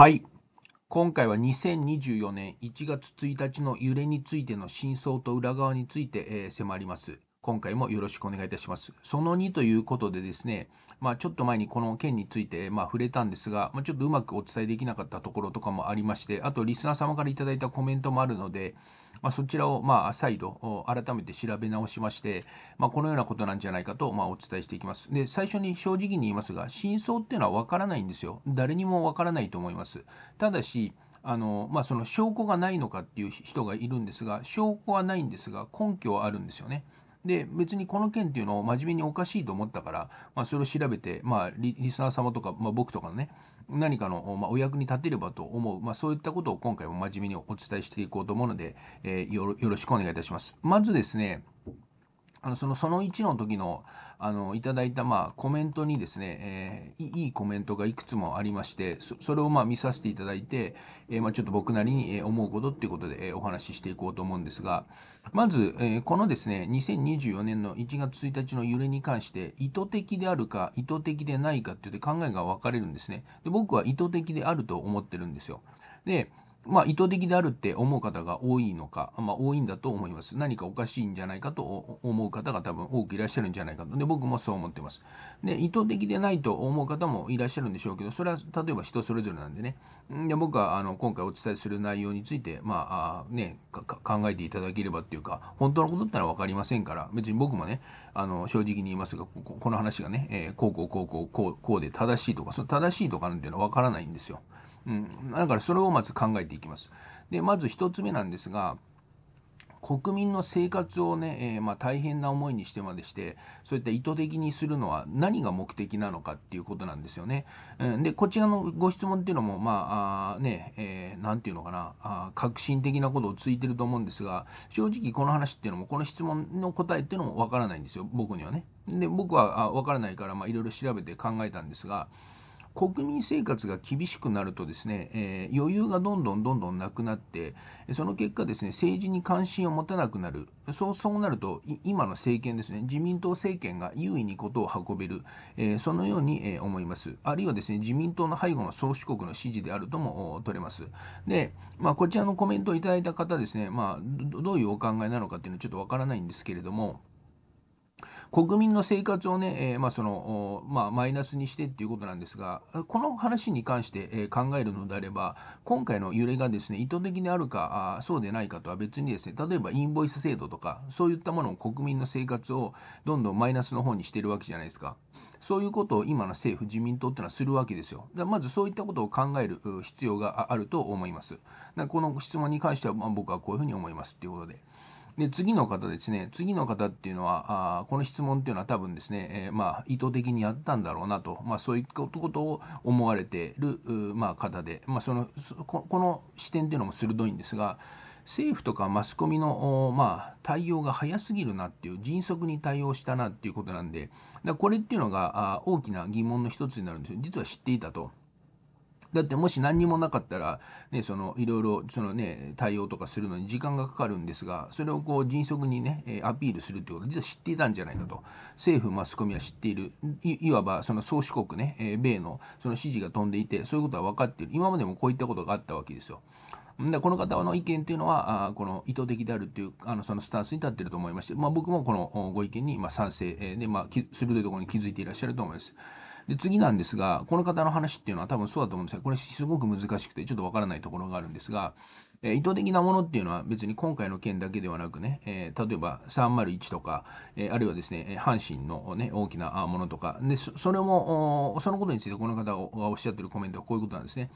はい。今回は2024年1月1日の揺れについての真相と裏側について、えー、迫ります。今回もよろしくお願いいたします。その2ということでですね、まあ、ちょっと前にこの件についてま触れたんですが、まあ、ちょっとうまくお伝えできなかったところとかもありまして、あとリスナー様から頂いたコメントもあるので、まあ、そちらをま再度改めて調べ直しまして、まこのようなことなんじゃないかとまお伝えしていきます。で、最初に正直に言いますが、真相っていうのはわからないんですよ。誰にもわからないと思います。ただし、あのまあ、その証拠がないのかっていう人がいるんですが、証拠はないんですが、根拠はあるんですよね。で、別にこの件っていうのを真面目におかしいと思ったから、まあ、それを調べて、まあリ、リスナー様とか、まあ、僕とかのね、何かの、まあ、お役に立てればと思う、まあ、そういったことを今回も真面目にお伝えしていこうと思うので、えー、よろしくお願いいたします。まずですね、あのそのその1の時のあのいただいたまあコメントにですね、えー、いいコメントがいくつもありましてそれをまあ見させていただいて、えー、まあちょっと僕なりに思うことっていうことでお話ししていこうと思うんですがまず、えー、このですね2024年の1月1日の揺れに関して意図的であるか意図的でないかって言って考えが分かれるんですねで僕は意図的であると思ってるんですよでまあ、意図的であるって思う方が多いのか、まあ、多いんだと思います。何かおかしいんじゃないかと思う方が多分多くいらっしゃるんじゃないかと。で、僕もそう思ってます。で、意図的でないと思う方もいらっしゃるんでしょうけど、それは例えば人それぞれなんでね。で、僕はあの今回お伝えする内容について、まあ、ね、考えていただければっていうか、本当のことってのは分かりませんから、別に僕もね、あの正直に言いますが、この話がね、えー、こうこうこうこうこうこうで正しいとか、その正しいとかなんていうのは分からないんですよ。うん、だからそれをまず考えていきます。でまず1つ目なんですが国民の生活をね、えー、まあ、大変な思いにしてまでしてそういった意図的にするのは何が目的なのかっていうことなんですよね。うん、でこちらのご質問っていうのもまあね何、えー、て言うのかなあ革新的なことをついてると思うんですが正直この話っていうのもこの質問の答えっていうのもわからないんですよ僕にはね。で僕はわからないからいろいろ調べて考えたんですが。国民生活が厳しくなるとですね、えー、余裕がどんどんどんどんなくなってその結果ですね政治に関心を持たなくなるそうそうなると今の政権ですね自民党政権が優位にことを運べる、えー、そのように、えー、思いますあるいはですね自民党の背後の宗主国の支持であるとも取れますで、まあ、こちらのコメントをいただいた方ですね、まあ、どういうお考えなのかっていうのはちょっとわからないんですけれども国民の生活をね、えまあ、その、まあ、マイナスにしてっていうことなんですが、この話に関して、え考えるのであれば、今回の揺れがですね、意図的であるかあ、そうでないかとは別にですね、例えばインボイス制度とか、そういったものを国民の生活をどんどんマイナスの方にしてるわけじゃないですか。そういうことを今の政府、自民党ってのはするわけですよ。だまずそういったことを考える必要があると思います。この質問に関しては、ま僕はこういうふうに思いますっていうことで。で、次の方ですね、次の方っていうのは、あこの質問っていうのは多分ですね、えー、まあ、意図的にやったんだろうなと、まあ、そういったことを思われている、まあ、方で、まあ、そのこ、この視点っていうのも鋭いんですが、政府とかマスコミの、まあ、対応が早すぎるなっていう、迅速に対応したなっていうことなんで、だこれっていうのがあ大きな疑問の一つになるんですよ。実は知っていたと。だってもし何にもなかったら、ね、そのいろいろその、ね、対応とかするのに時間がかかるんですが、それをこう迅速にね、アピールするということは実は知っていたんじゃないかと、政府、マスコミは知っている、いわばその宗主国ね、米のその指示が飛んでいて、そういうことは分かっている、今までもこういったことがあったわけですよ。でこの方の意見というのは、あこの意図的であるというあのそのスタンスに立っていると思いまして、まあ、僕もこのご意見にま賛成で、まあ、鋭いところに気づいていらっしゃると思います。で、次なんですが、この方の話っていうのは多分そうだと思うんですが、これすごく難しくて、ちょっとわからないところがあるんですが、えー、意図的なものっていうのは別に今回の件だけではなくね、えー、例えば301とか、えー、あるいはですね、阪神の、ね、大きなものとか、でそれも、そのことについてこの方がおっしゃってるコメントはこういうことなんですね。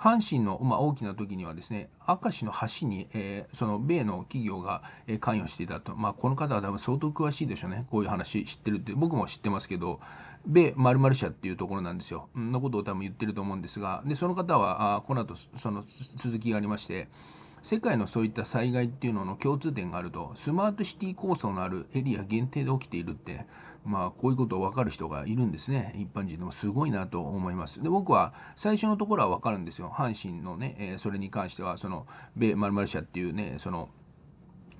阪神の、まあ、大きな時にはですね、明石の橋に、えー、その米の企業が、え関与していたと、まあ、この方は多分相当詳しいでしょうね、こういう話知ってるって、僕も知ってますけど、米まる社っていうところなんですよ、のことを多分言ってると思うんですが、でその方はあこの後その続きがありまして、世界のそういった災害っていうのの共通点があると、スマートシティ構想のあるエリア限定で起きているって、まあ、こういうことを分かる人がいるんですね、一般人でもすごいなと思います。で、僕は最初のところは分かるんですよ、阪神のね、えー、それに関しては、その、米まる社っていうね、その、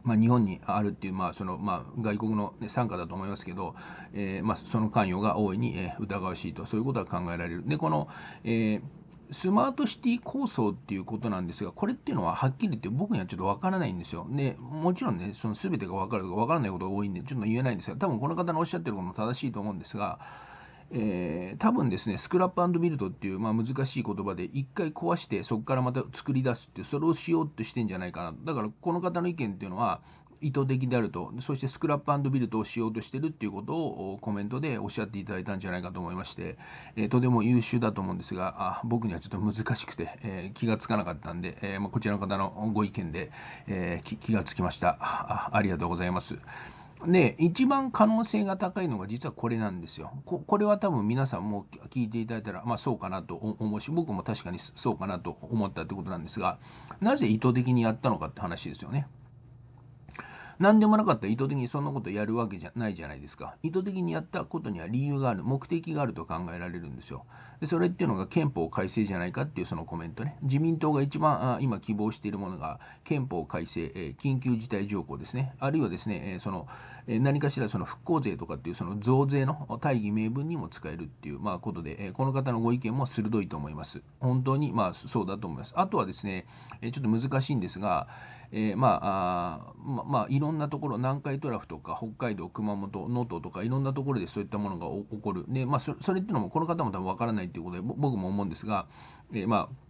まあ、日本にあるっていう、まあそのまあ、外国の、ね、傘下だと思いますけど、えー、まあ、その関与が大いに、えー、疑わしいと、そういうことが考えられる。でこの、えースマートシティ構想っていうことなんですが、これっていうのははっきり言って僕にはちょっとわからないんですよ。で、もちろんね、その全てがわかるとかわからないことが多いんで、ちょっと言えないんですが、多分この方のおっしゃってることも正しいと思うんですが、えー、多分ですね、スクラップビルドっていう、まあ、難しい言葉で、一回壊して、そこからまた作り出すっていう、それをしようとしてんじゃないかな。だから、この方の意見っていうのは、意図的であると、そしてスクラップビルドをしようとしてるっていうことをコメントでおっしゃっていただいたんじゃないかと思いまして、えー、とても優秀だと思うんですが、あ僕にはちょっと難しくて、えー、気がつかなかったんで、えまあ、こちらの方のご意見で、え気がつきましたあ。ありがとうございます。で、一番可能性が高いのが実はこれなんですよ。ここれは多分皆さんも聞いていただいたら、まあそうかなと思うし、僕も確かにそうかなと思ったってことなんですが、なぜ意図的にやったのかって話ですよね。何でもなかったら意図的にそんなことやるわけじゃないじゃないですか。意図的にやったことには理由がある、目的があると考えられるんですよ。でそれっていうのが憲法改正じゃないかっていうそのコメントね。自民党が一番あ今希望しているものが憲法改正、え緊急事態条項ですね。あるいはですね、えその、え何かしらその復興税とかっていうその増税の大義名分にも使えるっていう、まあ、ことで、えこの方のご意見も鋭いと思います。本当に、まあ、そうだと思います。あとはですね、えちょっと難しいんですが、えー、まあままあ、いろんなところ、南海トラフとか北海道、熊本、能登とか、いろんなところでそういったものが起こる、でまあ、それっていうのも、この方も多分わからないっていうことで、僕も思うんですが、えー、まあ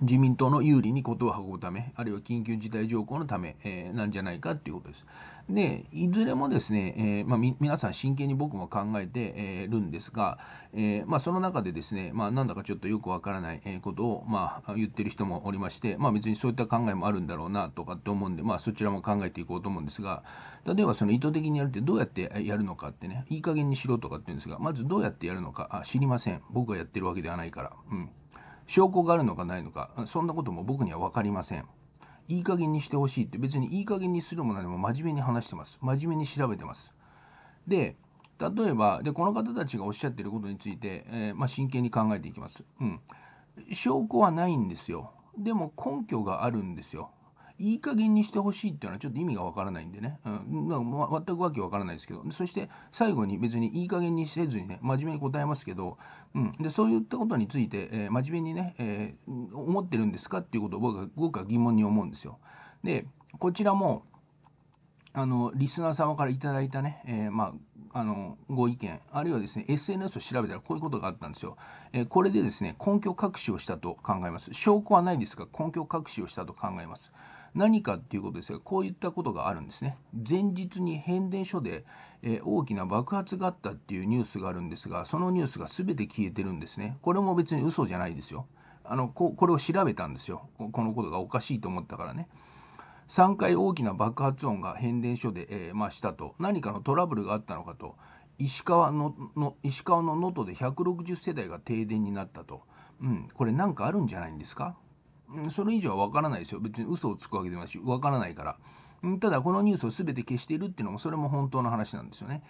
自民党の有利に事を運ぶため、あるいは緊急事態条項のため、えー、なんじゃないかということです。で、いずれもですね、えーまあ、皆さん真剣に僕も考えて、えー、るんですが、えーまあ、その中でですね、まあ、なんだかちょっとよくわからないことを、まあ、言ってる人もおりまして、まあ、別にそういった考えもあるんだろうなとかって思うんで、まあ、そちらも考えていこうと思うんですが、例えばその意図的にやるってどうやってやるのかってね、いい加減にしろとかって言うんですが、まずどうやってやるのか、あ知りません。僕がやってるわけではないから。うん証拠があるのかないのかそんなことも僕には分かりませんいい加減にしてほしいって別にいい加減にするも何も真面目に話してます真面目に調べてますで例えばでこの方たちがおっしゃってることについて、えー、まあ、真剣に考えていきます、うん、証拠はないんですよでも根拠があるんですよいい加減にしてほしいっていうのはちょっと意味がわからないんでね、うん、ま、全くわけわからないですけどそして最後に別にいい加減にせずにね真面目に答えますけど、うん、でそういったことについて、えー、真面目にね、えー、思ってるんですかっていうことを僕は僕は疑問に思うんですよ。でこちらもあのリスナー様から頂いたね、えー、まあ、あのご意見あるいはですね SNS を調べたらこういうことがあったんですよ、えー、これでですね根拠隠しをしたと考えます証拠はないですが根拠隠しをしたと考えます何かっていうことですがこういったことがあるんですね前日に変電所で、えー、大きな爆発があったっていうニュースがあるんですがそのニュースが全て消えてるんですねこれも別に嘘じゃないですよあのここれを調べたんですよこのことがおかしいと思ったからね3回大きな爆発音が変電所で、えー、まあ、したと何かのトラブルがあったのかと石川のの石川の能登で160世代が停電になったと、うん、これなんかあるんじゃないんですかそれ以上は分からないですよ別に嘘をつくわけでもないし分からないから。ただこのニュースを全て消しているっていうのもそれも本当の話なんですよね。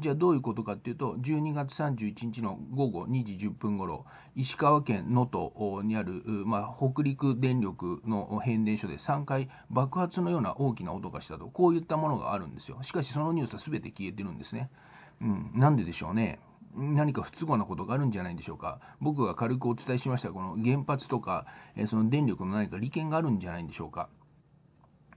じゃあどういうことかっていうと12月31日の午後2時10分頃石川県能登にある、まあ、北陸電力の変電所で3回爆発のような大きな音がしたとこういったものがあるんですよ。しかしそのニュースは全て消えてるんですね。うん、なんででしょうね。何か不都合なことがあるんじゃないでしょうか。僕が軽くお伝えしましたこの原発とか、えその電力の何か利権があるんじゃないでしょうか。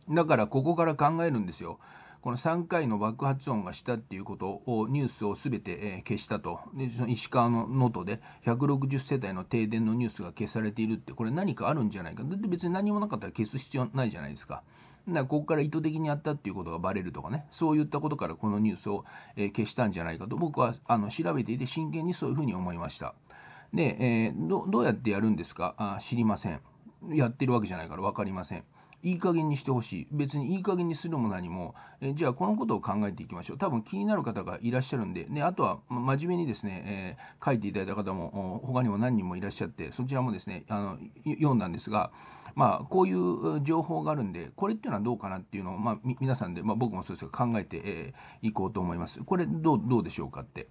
だからここから考えるんですよ。この3回の爆発音がしたっていうことをニュースを全て、え消したとでその石川の能登で160世帯の停電のニュースが消されているってこれ何かあるんじゃないかだって別に何もなかったら消す必要ないじゃないですかなここから意図的にやったっていうことがバレるとかね、そういったことからこのニュースを、え消したんじゃないかと、僕はあの調べていて真剣にそういうふうに思いました。で、えー、どうやってやるんですかあ知りません。やってるわけじゃないから分かりません。いい加減にしてほしい別にいい加減にするも何も、えじゃあこのことを考えていきましょう多分気になる方がいらっしゃるんで、ね、あとは真面目にですね、えー、書いていただいた方も他にも何人もいらっしゃってそちらもですねあの読んだんですが、まあ、こういう情報があるんでこれっていうのはどうかなっていうのを、まあ、皆さんで、まあ、僕もそうですが考えて、えー、いこうと思います。これどうどうでしょうかって。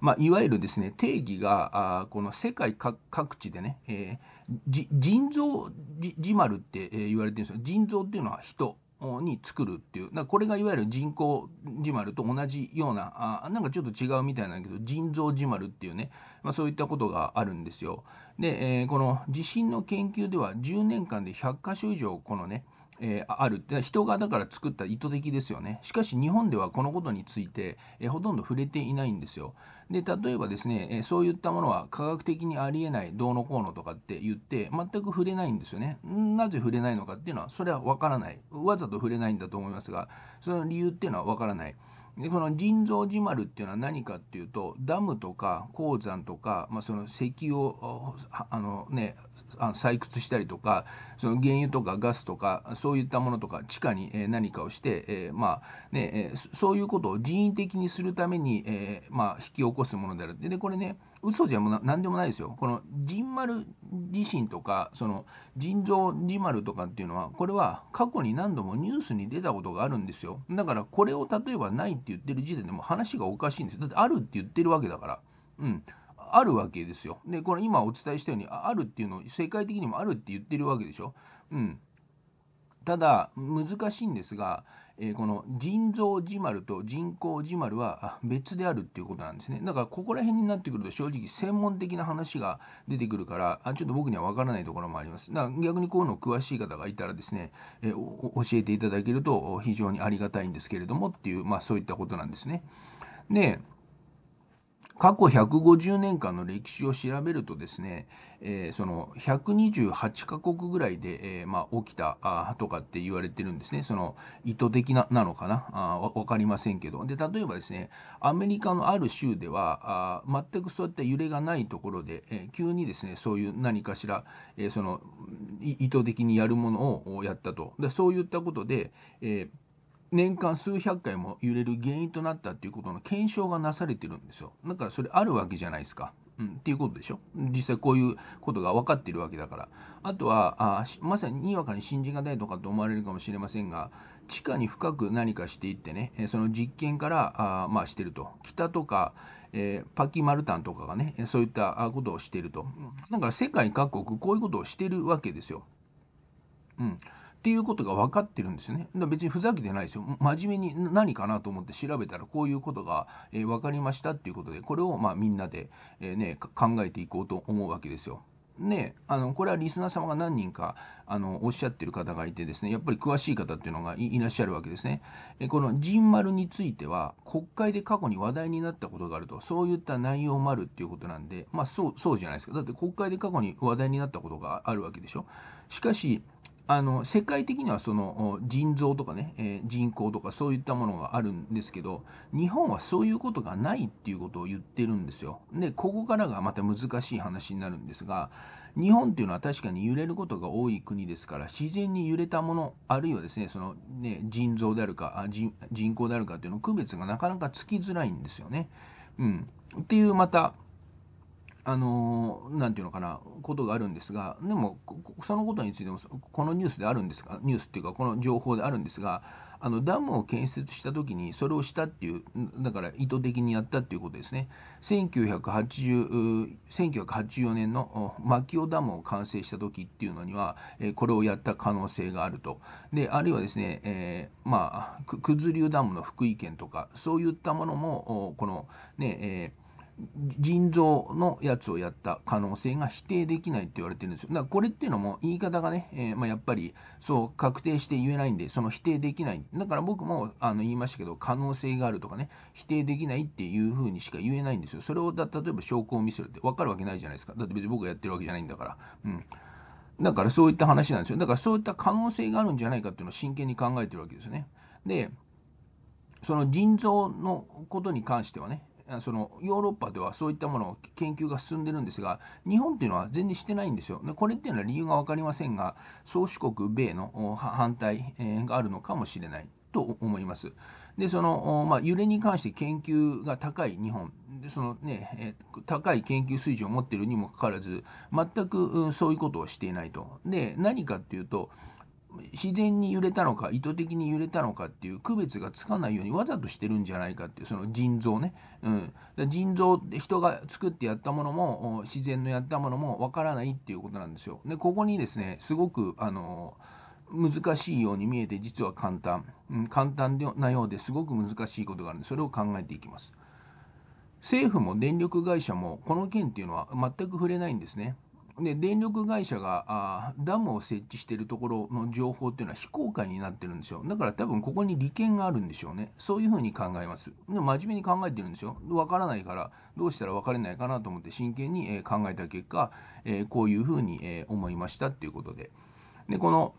まあ、いわゆるですね定義があこの世界各地でね、えーじ腎臓じまるって言われてるんですよ腎臓っていうのは人に作るっていうなこれがいわゆる人工ジマルと同じようなあなんかちょっと違うみたいなんだけど腎臓ジマルっていうね、まあ、そういったことがあるんですよ。で、えー、この地震の研究では10年間で100箇所以上このねえー、ある人がだから作った意図的ですよねしかし日本ではこのことについて、えー、ほとんど触れていないんですよで例えばですね、えー、そういったものは科学的にありえないどうのこうのとかって言って全く触れないんですよねなぜ触れないのかっていうのはそれはわからないわざと触れないんだと思いますがその理由っていうのはわからないでこの人造寺丸っていうのは何かっていうとダムとか鉱山とか、まあ、その石油をあの、ね、採掘したりとかその原油とかガスとかそういったものとか地下に何かをして、えー、まあね、そういうことを人為的にするために、えー、まあ、引き起こすものであるでこれね嘘じゃもな何でもないですよこの神丸自身とかその腎臓自丸とかっていうのはこれは過去に何度もニュースに出たことがあるんですよだからこれを例えばないって言ってる時点でも話がおかしいんですよだってあるって言ってるわけだからうんあるわけですよでこの今お伝えしたようにあるっていうのを世界的にもあるって言ってるわけでしょうんただ難しいんですがえこの人造自丸と人工自丸は別であるっていうことなんですね。だからここら辺になってくると正直専門的な話が出てくるからあちょっと僕には分からないところもあります。だから逆にこういうの詳しい方がいたらですね、え教えていただけると非常にありがたいんですけれどもっていう、まあ、そういったことなんですね。で過去150年間の歴史を調べるとですね、えー、その128カ国ぐらいで、えー、まあ、起きたあとかって言われてるんですね。その意図的ななのかなあかりませんけど。で、例えばですね、アメリカのある州では、あ全くそういった揺れがないところで、えー、急にですね、そういう何かしら、えその意図的にやるものをやったと。でそういったことで、えー年間数百回も揺れる原因となったっていうことの検証がなされてるんですよ。だからそれあるわけじゃないですか。うん、っていうことでしょ実際こういうことが分かってるわけだからあとはあまさににわかに信じがたいとかと思われるかもしれませんが地下に深く何かしていってねその実験からあまあしてると北とか、えー、パキマルタンとかがねそういったことをしてるとだから世界各国こういうことをしてるわけですよ。うんっていうことが分かってるんですね。だ別にふざけてないですよ。真面目に何かなと思って調べたらこういうことが、えー、分かりましたっていうことでこれをまあみんなで、えー、ね、考えていこうと思うわけですよ。ね、あのこれはリスナー様が何人かあのおっしゃってる方がいてですねやっぱり詳しい方っていうのがいらっしゃるわけですねえこの「ジンマル」については国会で過去に話題になったことがあるとそういった内容もあるっていうことなんでまあそうそうじゃないですかだって国会で過去に話題になったことがあるわけでしょしかしあの世界的にはその腎臓とかね、えー、人口とかそういったものがあるんですけど日本はそういうことがないっていうことを言ってるんですよ。でここからがまた難しい話になるんですが日本っていうのは確かに揺れることが多い国ですから自然に揺れたものあるいはですねそのね腎臓であるか人人口であるかっていうの区別がなかなかつきづらいんですよね。うん、っていうまたあのなんていうのかなことがあるんですがでもそのことについてもこのニュースであるんですがニュースっていうかこの情報であるんですがあのダムを建設した時にそれをしたっていうだから意図的にやったっていうことですね1980 1984年の牧オダムを完成した時っていうのにはこれをやった可能性があるとであるいはですね、えー、まあ九頭竜ダムの福井県とかそういったものもこのねえー腎臓のやつをやった可能性が否定できないって言われてるんですよ。だからこれっていうのも言い方がね、えー、まあ、やっぱりそう確定して言えないんで、その否定できない。だから僕もあの言いましたけど、可能性があるとかね、否定できないっていうふうにしか言えないんですよ。それをだ、例えば証拠を見せるって分かるわけないじゃないですか。だって別に僕がやってるわけじゃないんだから。うん。だからそういった話なんですよ。だからそういった可能性があるんじゃないかっていうのを真剣に考えてるわけですよね。で、その腎臓のことに関してはね、そのヨーロッパではそういったものを研究が進んでるんですが日本っていうのは全然してないんですよ。でこれっていうのは理由が分かりませんが宗主国米の反対があるのかもしれないと思います。でその、まあ、揺れに関して研究が高い日本でそのね、え高い研究水準を持ってるにもかかわらず全くそういうことをしていないと。で何かっていうと自然に揺れたのか意図的に揺れたのかっていう区別がつかないようにわざとしてるんじゃないかっていうその腎臓ね、うん、腎臓って人が作ってやったものも自然のやったものもわからないっていうことなんですよ。でここにですねすごくあの難しいように見えて実は簡単、うん、簡単なようですごく難しいことがあるんでそれを考えていきます。政府も電力会社もこの件っていうのは全く触れないんですね。で電力会社があダムを設置しているところの情報っていうのは非公開になってるんですよだから多分ここに利権があるんでしょうねそういうふうに考えますで真面目に考えてるんですよわからないからどうしたら分かれないかなと思って真剣に考えた結果こういうふうに思いましたっていうことででこの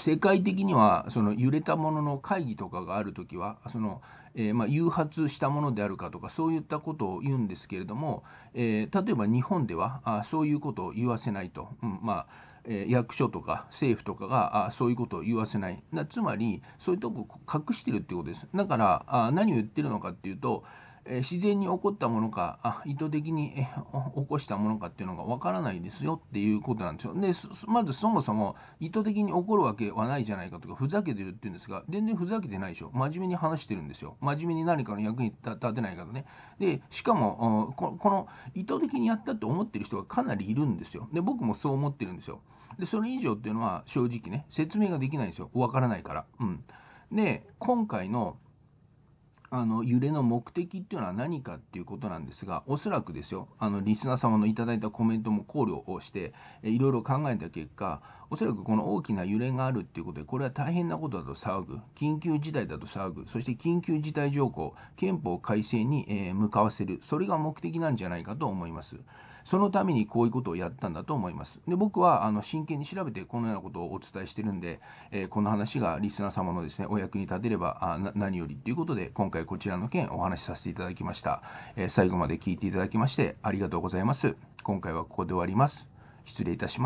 世界的にはその揺れたものの会議とかがある時はその、えー、まあ、誘発したものであるかとかそういったことを言うんですけれども、えー、例えば日本ではあそういうことを言わせないと、うん、まあえ役所とか政府とかがあそういうことを言わせないなつまりそういうとこ隠してるってことですだからあ何を言ってるのかっていうと自然に起こったものか意図的に起こしたものかっていうのがわからないですよっていうことなんですよ。でまずそもそも意図的に起こるわけはないじゃないかとかふざけてるっていうんですが全然ふざけてないでしょ真面目に話してるんですよ真面目に何かの役に立てないからね。でしかもこの意図的にやったって思ってる人がかなりいるんですよ。で僕もそう思ってるんですよ。でそれ以上っていうのは正直ね説明ができないんですよわからないから。うん、で今回のあの揺れの目的っていうのは何かっていうことなんですがおそらくですよあのリスナー様のいただいたコメントも考慮をしていろいろ考えた結果おそらくこの大きな揺れがあるっていうことでこれは大変なことだと騒ぐ緊急事態だと騒ぐそして緊急事態条項憲法改正に、え向かわせるそれが目的なんじゃないかと思います。そのためにこういうことをやったんだと思います。で僕はあの真剣に調べてこのようなことをお伝えしてるんで、えー、この話がリスナー様のですねお役に立てればあ何よりということで今回こちらの件お話しさせていただきました、えー、最後まで聞いていただきましてありがとうございます。今回はここで終わります。失礼いたします。